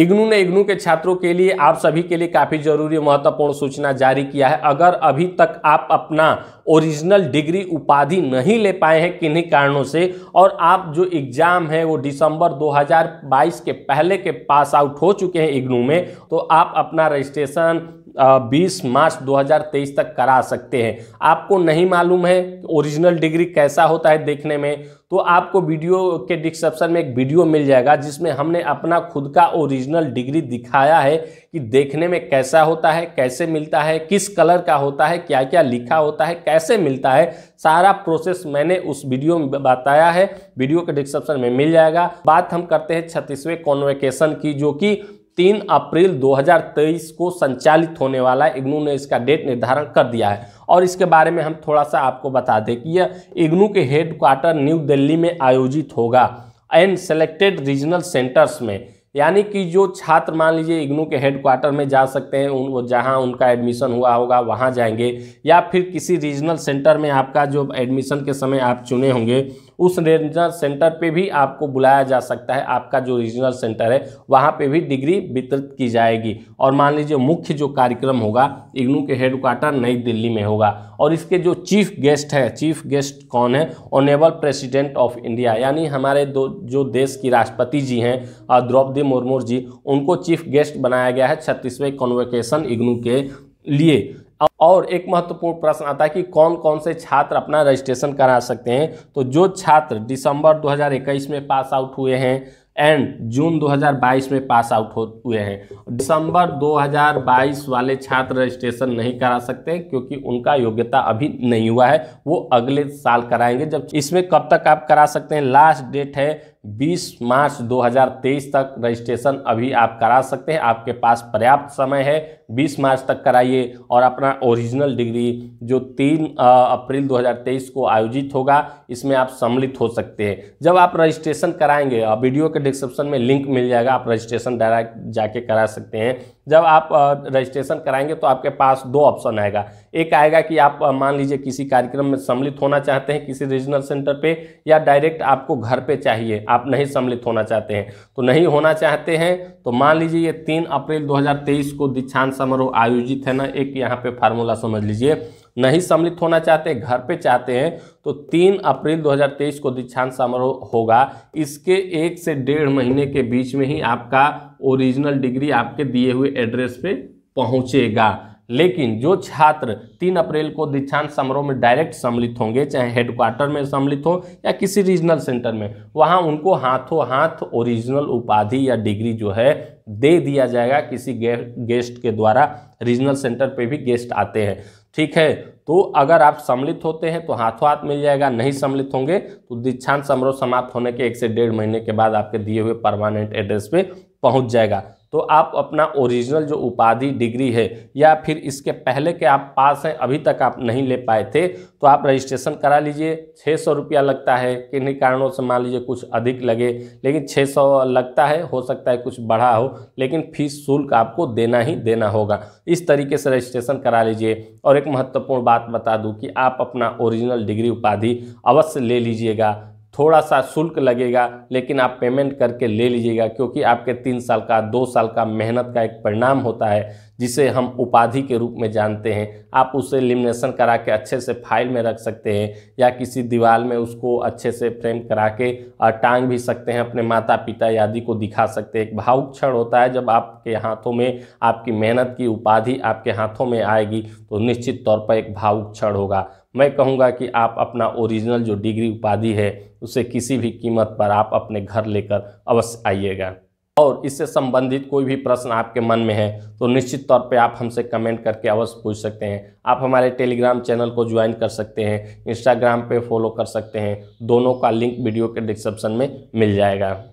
इग्नू ने इग्नू के छात्रों के लिए आप सभी के लिए काफ़ी जरूरी महत्वपूर्ण सूचना जारी किया है अगर अभी तक आप अपना ओरिजिनल डिग्री उपाधि नहीं ले पाए हैं किन्हीं कारणों से और आप जो एग्ज़ाम है वो दिसंबर 2022 के पहले के पास आउट हो चुके हैं इग्नू में तो आप अपना रजिस्ट्रेशन बीस मार्च 2023 तक करा सकते हैं आपको नहीं मालूम है ओरिजिनल डिग्री कैसा होता है देखने में तो आपको वीडियो के डिस्क्रिप्शन में एक वीडियो मिल जाएगा जिसमें हमने अपना खुद का ओरिजिनल डिग्री दिखाया है कि देखने में कैसा होता है कैसे मिलता है किस कलर का होता है क्या क्या लिखा होता है कैसे मिलता है सारा प्रोसेस मैंने उस वीडियो में बताया है वीडियो के डिस्क्रिप्शन में मिल जाएगा बात हम करते हैं छत्तीसवें कॉन्वेकेशन की जो कि तीन अप्रैल 2023 को संचालित होने वाला इग्नू ने इसका डेट निर्धारण कर दिया है और इसके बारे में हम थोड़ा सा आपको बता दें कि यह इग्नू के हेडक्वार्टर न्यू दिल्ली में आयोजित होगा एंड सेलेक्टेड रीजनल सेंटर्स में यानी कि जो छात्र मान लीजिए इग्नू के हेडक्वार्टर में जा सकते हैं उन जहां उनका एडमिशन हुआ होगा वहां जाएंगे या फिर किसी रीजनल सेंटर में आपका जो एडमिशन के समय आप चुने होंगे उस रीजनल सेंटर पे भी आपको बुलाया जा सकता है आपका जो रीजनल सेंटर है वहाँ पे भी डिग्री वितरित की जाएगी और मान लीजिए मुख्य जो कार्यक्रम होगा इग्नू के हेडक्वार्टर नई दिल्ली में होगा और इसके जो चीफ गेस्ट है चीफ गेस्ट कौन है ऑनेबल प्रेसिडेंट ऑफ इंडिया यानी हमारे दो जो देश की राष्ट्रपति जी हैं द्रौपदी मुर्मू जी उनको चीफ गेस्ट बनाया गया है छत्तीसवें कॉन्वोकेशन इग्नू के लिए और एक महत्वपूर्ण प्रश्न आता है कि कौन कौन से छात्र अपना रजिस्ट्रेशन करा सकते हैं तो जो छात्र दिसंबर 2021 में पास आउट हुए हैं एंड जून 2022 में पास आउट हो हुए हैं दिसंबर 2022 वाले छात्र रजिस्ट्रेशन नहीं करा सकते क्योंकि उनका योग्यता अभी नहीं हुआ है वो अगले साल कराएंगे जब इसमें कब तक आप करा सकते हैं लास्ट डेट है 20 मार्च 2023 तक रजिस्ट्रेशन अभी आप करा सकते हैं आपके पास पर्याप्त समय है 20 मार्च तक कराइए और अपना ओरिजिनल डिग्री जो 3 अप्रैल 2023 को आयोजित होगा इसमें आप सम्मिलित हो सकते हैं जब आप रजिस्ट्रेशन कराएंगे वीडियो के डिस्क्रिप्शन में लिंक मिल जाएगा आप रजिस्ट्रेशन डायरेक्ट जाके करा सकते हैं जब आप रजिस्ट्रेशन कराएंगे तो आपके पास दो ऑप्शन आएगा एक आएगा कि आप मान लीजिए किसी कार्यक्रम में सम्मिलित होना चाहते हैं किसी रीजनल सेंटर पर या डायरेक्ट आपको घर पर चाहिए आप नहीं सम्मिलित होना चाहते हैं तो नहीं होना चाहते हैं तो मान लीजिए ये तीन अप्रैल 2023 को दीक्षांत समारोह आयोजित है ना एक यहाँ पे फार्मूला समझ लीजिए नहीं सम्मिलित होना चाहते घर पे चाहते हैं तो तीन अप्रैल 2023 को दीक्षांत समारोह होगा इसके एक से डेढ़ महीने के बीच में ही आपका ओरिजिनल डिग्री आपके दिए हुए एड्रेस पे पहुंचेगा लेकिन जो छात्र तीन अप्रैल को दीक्षांत समारोह में डायरेक्ट सम्मिलित होंगे चाहे हेडक्वार्टर में सम्मिलित हो या किसी रीजनल सेंटर में वहाँ उनको हाथों हाथ ओरिजिनल उपाधि या डिग्री जो है दे दिया जाएगा किसी गे, गेस्ट के द्वारा रीजनल सेंटर पे भी गेस्ट आते हैं ठीक है तो अगर आप सम्मिलित होते हैं तो हाथों हाथ मिल जाएगा नहीं सम्मिलित होंगे तो दीक्षांत समारोह समाप्त होने के एक से डेढ़ महीने के बाद आपके दिए हुए परमानेंट एड्रेस पे पहुंच जाएगा तो आप अपना ओरिजिनल जो उपाधि डिग्री है या फिर इसके पहले के आप पास हैं अभी तक आप नहीं ले पाए थे तो आप रजिस्ट्रेशन करा लीजिए छः सौ रुपया लगता है किन्हीं कारणों से मान लीजिए कुछ अधिक लगे लेकिन छः सौ लगता है हो सकता है कुछ बढ़ा हो लेकिन फीस शुल्क आपको देना ही देना होगा इस तरीके से रजिस्ट्रेशन करा लीजिए और एक महत्वपूर्ण बात बता दूँ कि आप अपना ओरिजिनल डिग्री उपाधि अवश्य ले लीजिएगा थोड़ा सा शुल्क लगेगा लेकिन आप पेमेंट करके ले लीजिएगा क्योंकि आपके तीन साल का दो साल का मेहनत का एक परिणाम होता है जिसे हम उपाधि के रूप में जानते हैं आप उसे लिमिनेशन करा के अच्छे से फाइल में रख सकते हैं या किसी दीवार में उसको अच्छे से फ्रेम करा के और टांग भी सकते हैं अपने माता पिता आदि को दिखा सकते हैं एक भावुक क्षण होता है जब आपके हाथों में आपकी मेहनत की उपाधि आपके हाथों में आएगी तो निश्चित तौर पर एक भावुक क्षण होगा मैं कहूँगा कि आप अपना ओरिजिनल जो डिग्री उपाधि है उसे किसी भी कीमत पर आप अपने घर लेकर अवश्य आइएगा और इससे संबंधित कोई भी प्रश्न आपके मन में है तो निश्चित तौर पे आप हमसे कमेंट करके अवश्य पूछ सकते हैं आप हमारे टेलीग्राम चैनल को ज्वाइन कर सकते हैं इंस्टाग्राम पे फॉलो कर सकते हैं दोनों का लिंक वीडियो के डिस्क्रिप्शन में मिल जाएगा